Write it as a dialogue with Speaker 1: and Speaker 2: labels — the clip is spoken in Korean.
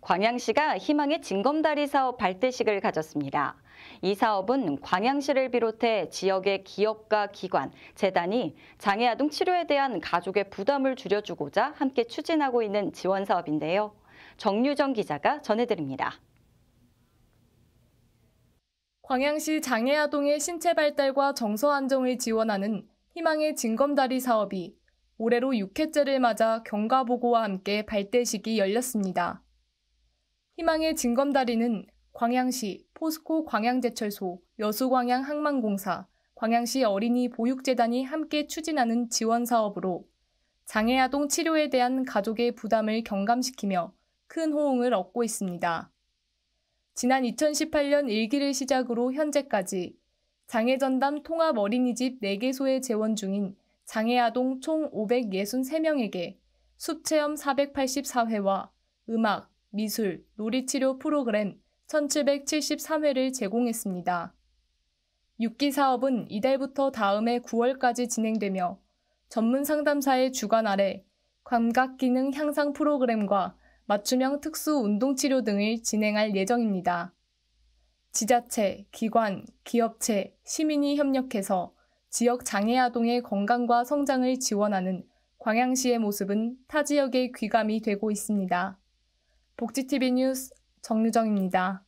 Speaker 1: 광양시가 희망의 징검다리 사업 발대식을 가졌습니다. 이 사업은 광양시를 비롯해 지역의 기업과 기관, 재단이 장애아동 치료에 대한 가족의 부담을 줄여주고자 함께 추진하고 있는 지원 사업인데요. 정유정 기자가 전해드립니다.
Speaker 2: 광양시 장애아동의 신체 발달과 정서 안정을 지원하는 희망의 징검다리 사업이 올해로 6회째를 맞아 경과보고와 함께 발대식이 열렸습니다. 희망의 징검다리는 광양시, 포스코 광양제철소, 여수광양항만공사, 광양시 어린이 보육재단이 함께 추진하는 지원 사업으로 장애아동 치료에 대한 가족의 부담을 경감시키며 큰 호응을 얻고 있습니다. 지난 2018년 일기를 시작으로 현재까지 장애전담 통합 어린이집 4개소에 재원 중인 장애아동 총 563명에게 숲체험 484회와 음악, 미술, 놀이치료 프로그램 1773회를 제공했습니다. 6기 사업은 이달부터 다음해 9월까지 진행되며 전문 상담사의 주관 아래 감각 기능 향상 프로그램과 맞춤형 특수 운동 치료 등을 진행할 예정입니다. 지자체, 기관, 기업체, 시민이 협력해서 지역 장애 아동의 건강과 성장을 지원하는 광양시의 모습은 타 지역의 귀감이 되고 있습니다. 복지TV 뉴스 정유정입니다.